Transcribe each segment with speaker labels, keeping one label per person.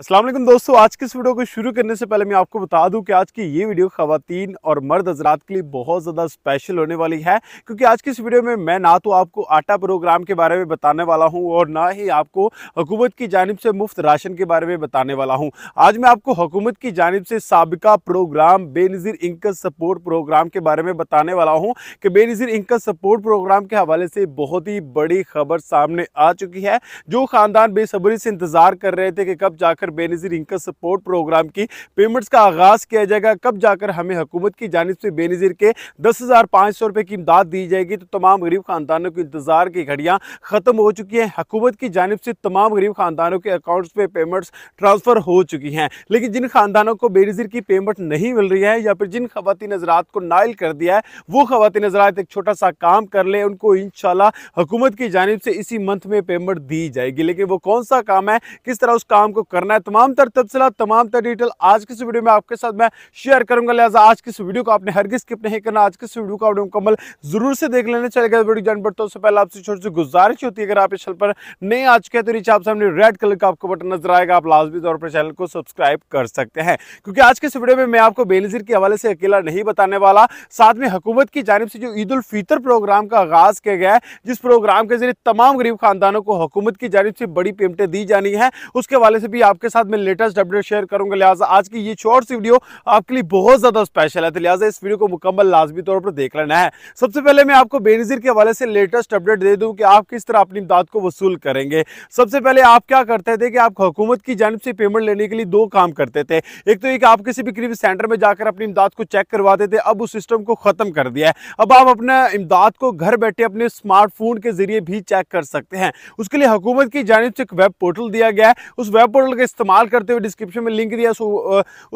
Speaker 1: असलम दोस्तों आज की इस वीडियो को शुरू करने से पहले मैं आपको बता दूं कि आज की ये वीडियो खातन और मर्द हजरात के लिए बहुत ज़्यादा स्पेशल होने वाली है क्योंकि आज की इस वीडियो में मैं ना तो आपको आटा प्रोग्राम के बारे में बताने वाला हूं और ना ही आपको हुकूमत की जानब से मुफ्त राशन के बारे में बताने वाला हूँ आज मैं आपको हुकूमत की जानब से सबका program Benazir income support program के बारे में बताने वाला हूँ कि बेनज़ीर इंकस सपोर्ट प्रोग्राम के हवाले से बहुत ही बड़ी खबर सामने आ चुकी है जो ख़ानदान बेसब्री से इंतज़ार कर रहे थे कि कब जाकर जाकर बेनज़ीर इनकम सपोर्ट प्रोग्राम की पेमेंट्स का आगाज़ किया जाएगा कब जाकर हमें हुकूमत की जानब से बेनज़ीर के दस हज़ार पाँच सौ रुपये की इमदाद दी जाएगी तो तमाम गरीब ख़ानदानों के इंतज़ार की घड़ियाँ ख़त्म हो चुकी हैं हकूमत की जानब से तमाम गरीब ख़ानदानों के अकाउंट्स में पेमेंट्स ट्रांसफ़र हो चुकी हैं लेकिन जिन ख़ानदानों को बेनज़ीर की पेमेंट नहीं मिल रही है या फिर जिन ख़वान नजरात को नायल कर दिया है वो ख़वान नजरात एक छोटा सा काम कर लें उनको इन शाला हुकूमत की जानब से इसी मंथ में पेमेंट दी जाएगी लेकिन वो कौन सा काम है किस तरह उस काम को करना है है तमाम तर तफसला तमाम तर डिटेल आज की इस वीडियो में आपके साथ मैं शेयर करूंगा लिहाजा आज की इस वीडियो को आपने हरगिज स्किप नहीं करना आज की इस वीडियो को आपने मुकम्मल जरूर से देख लेना चलेगा वीडियो जान पड़ता उससे पहले आपसे छोटी सी गुजारिश होती है अगर आप इस चल पर नहीं आ चुके तो नीचे आप सामने रेड कलर का आपको बटन नजर आएगा आप लाजमी तौर पर चैनल को सब्सक्राइब कर सकते हैं क्योंकि आज के इस वीडियो में मैं आपको बेनजीर के हवाले से अकेला नहीं बताने वाला साथ में हुकूमत की जानब से जो ईद उल फितर प्रोग्राम का आगाज किया गया है जिस प्रोग्राम के जरिए तमाम गरीब खानदानों को हुकूमत की जानब से बड़ी पेमेंटें दी जानी है उसके हवाले से भी आपके आपके साथ मैं लेटेस्ट अपडेट शेयर करूंगा लिहाजा आज की ये शॉर्ट सी वीडियो आपके लिए बहुत ज़्यादा स्पेशल है तो लिहाजा इस वीडियो को मुकम्मल लाजमी तौर पर देख लेना है सबसे पहले मैं आपको बेनजीर के हवाले से लेटेस्ट अपडेट दे दूँ कि आप किस तरह अपनी इमदाद को वसूल करेंगे सबसे पहले आप क्या करते थे कि आप हुकूमत की जानब से पेमेंट लेने के लिए दो काम करते थे एक तो एक आप किसी भी करीबी सेंटर में जाकर अपनी इमदाद को चेक करवाते थे अब उस सिस्टम को ख़त्म कर दिया है अब आप अपना इमदाद को घर बैठे अपने स्मार्टफोन के जरिए भी चेक कर सकते हैं उसके लिए हुकूमत की जानब से एक वेब पोर्टल दिया गया है उस वेब पोर्टल का इस्तेमाल करते हुए डिस्क्रिप्शन में लिंक दिया सो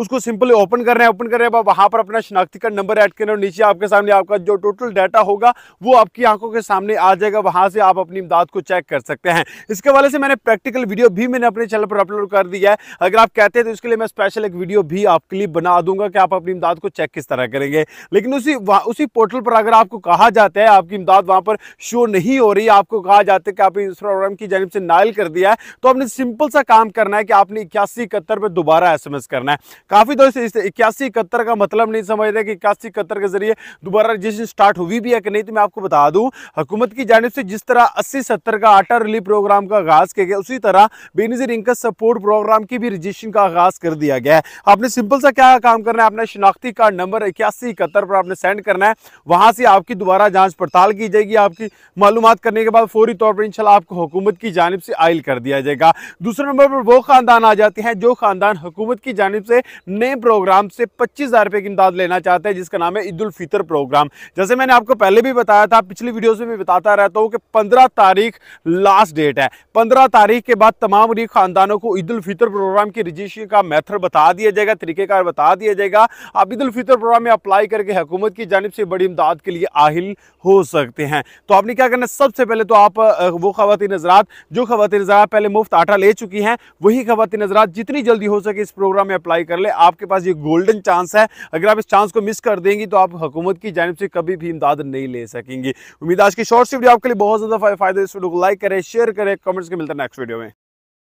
Speaker 1: उसको सिंपली ओपन कर रहे हैं ओपन कर रहे हैं वहाँ पर अपना शनाख्ती का नंबर ऐड करना और नीचे आपके सामने आपका जो टोटल डाटा होगा वो आपकी आंखों के सामने आ जाएगा वहाँ से आप अपनी इमदाद को चेक कर सकते हैं इसके वाले से मैंने प्रैक्टिकल वीडियो भी मैंने अपने चैनल पर अपलोड कर दिया है अगर आप कहते हैं तो इसके लिए मैं स्पेशल एक वीडियो भी आपके लिए बना दूंगा कि आप अपनी इमदाद को चेक किस तरह करेंगे लेकिन उसी उसी पोर्टल पर अगर आपको कहा जाता है आपकी इमदाद वहाँ पर शो नहीं हो रही आपको कहा जाता है कि आप इस प्रोग्राम की जानब से नायल कर दिया है तो आपने सिंपल सा काम करना है कि आप आपने इक्यासी इकहत्तर पर दोबारा एस करना है काफ़ी दोस्त इस इक्यासी इकहत्तर का मतलब नहीं समझ रहे कि इक्यासी इकहत्तर के जरिए दोबारा रजिस्ट्रेशन स्टार्ट हुई भी है कि नहीं तो मैं आपको बता दूँ हुकूमत की जानब से जिस तरह अस्सी सत्तर का आटा रिलीफ प्रोग्राम का आगाज़ किया गया उसी तरह बेनजीर इनकम सपोर्ट प्रोग्राम की भी रजिस्ट्रेशन का आगाज़ कर दिया गया है आपने सिंपल सा क्या काम करना है आपने शिनाख्ती कार्ड नंबर इक्यासी इकहत्तर पर आपने सेंड करना है वहाँ से आपकी दोबारा जाँच पड़ताल की जाएगी आपकी मालूम करने के बाद फौरी तौर पर इन आपको हुकूमत की जानब से आयल कर दिया जाएगा दूसरे नंबर पर वो खानदान ख़ानदान आ जाते हैं जो ख़ानदान हुकूमत की जानब से नए प्रोग्राम से पच्चीस हज़ार रुपये की इमदाद लेना चाहते हैं जिसका नाम है ईदालफ़ितर प्रोग्राम जैसे मैंने आपको पहले भी बताया था पिछली वीडियोज़ में मैं बताता रहता हूँ कि पंद्रह तारीख लास्ट डेट है पंद्रह तारीख के बाद तमाम गरीब ख़ानदानों को ईदालफ़ितर प्रोग्राम की रजिस्ट्रेशन का मैथड बता दिया जाएगा तरीक़ेकार बता दिया जाएगा आप ईदालफ़ितर प्रोग्राम में अप्लाई करके हुकूमत की जानब से बड़ी इमदाद के लिए आहिल हो सकते हैं तो आपने क्या करना सबसे पहले तो आप वो खातन हजरात जो खातन हजरात पहले मुफ्त आटा ले चुकी हैं वही खबर बात नजरात जितनी जल्दी हो सके इस प्रोग्राम में अप्लाई कर ले आपके पास ये गोल्डन चांस है अगर आप इस चांस को मिस कर देंगी तो आप हुकूमत की जानब से कभी भी इमदाद नहीं ले सकेंगी उम्मीद आज की शॉर्ट सी वीडियो आपके लिए बहुत ज़्यादा फायदा इस वीडियो को लाइक करें शेयर करें कमेंट्स के मिलता है नेक्स्ट वीडियो में